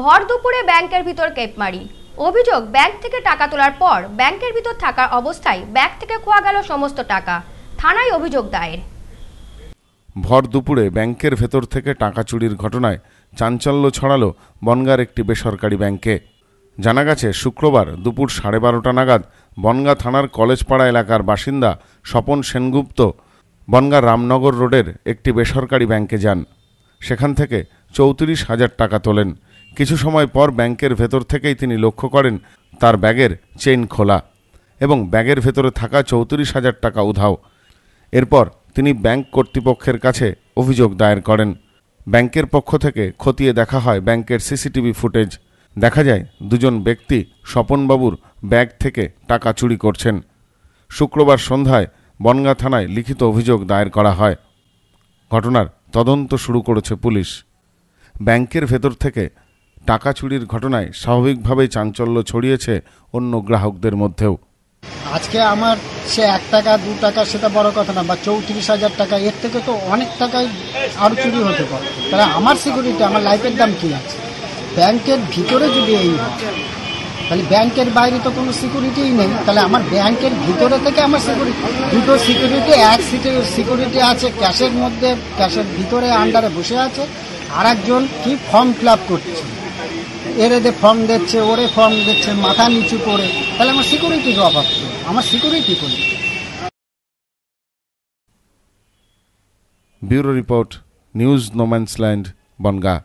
ভর দুপুরে ব্যাংকের ভিতর কেপমারি অভিযোগ ব্যাংক থেকে টাকা তোলার পর ব্যাংকের ভিতর থাকার অবস্থায় ব্যাংক থেকে খোয়া গেল সমস্ত টাকা থানায় অভিযোগ দায়ের ভর দুপুরে ব্যাংকের ভেতর থেকে টাকা চুরির ঘটনায় চাঞ্চল্য ছড়াল বনগার একটি বেসরকারি ব্যাংকে জানা গেছে শুক্রবার দুপুর সাড়ে বারোটা নাগাদ বনগা থানার কলেজপাড়া এলাকার বাসিন্দা স্বপন সেনগুপ্ত বনগা রামনগর রোডের একটি বেসরকারি ব্যাংকে যান সেখান থেকে চৌত্রিশ হাজার টাকা তোলেন কিছু সময় পর ব্যাংকের ভেতর থেকেই তিনি লক্ষ্য করেন তার ব্যাগের চেইন খোলা এবং ব্যাগের ভেতরে থাকা চৌত্রিশ হাজার টাকা উধাও এরপর তিনি ব্যাংক কর্তৃপক্ষের কাছে অভিযোগ দায়ের করেন ব্যাংকের পক্ষ থেকে খতিয়ে দেখা হয় ব্যাংকের সিসিটিভি ফুটেজ দেখা যায় দুজন ব্যক্তি স্বপনবাবুর ব্যাগ থেকে টাকা চুরি করছেন শুক্রবার সন্ধ্যায় বনগা থানায় লিখিত অভিযোগ দায়ের করা হয় ঘটনার তদন্ত শুরু করেছে পুলিশ ব্যাংকের ভেতর থেকে টাকা চুরির ঘটনায় স্বাভাবিকভাবেই চাঞ্চল্য ছড়িয়েছে অন্য গ্রাহকদের মধ্যেও আজকে আমার সে এক টাকা দু টাকা সেটা বড় কথা না বা চৌত্রিশ হাজার টাকা এর থেকে তো অনেক টাকাই আরও চুরি হতে পারে তাহলে আমার সিকিউরিটি আমার লাইফের দাম কী আছে ব্যাংকের ভিতরে যদি এই হয় তাহলে ব্যাংকের বাইরে তো কোনো সিকিউরিটিই নেই তাহলে আমার ব্যাংকের ভিতরে থেকে আমার সিকিউরিটি দুটো সিকিউরিটি এক সিকিউরিটি আছে ক্যাশের মধ্যে ক্যাশের ভিতরে আন্ডারে বসে আছে আর একজন কি ফর্ম ফিল আপ করছে এরেদের ফর্ম দিচ্ছে ওরে ফর্ম দিচ্ছে মাথা নিচু করে তাহলে আমার সিকিউরিটির অভাব আমার সিকিউরিটি করি bureau report news no man's land Bongaon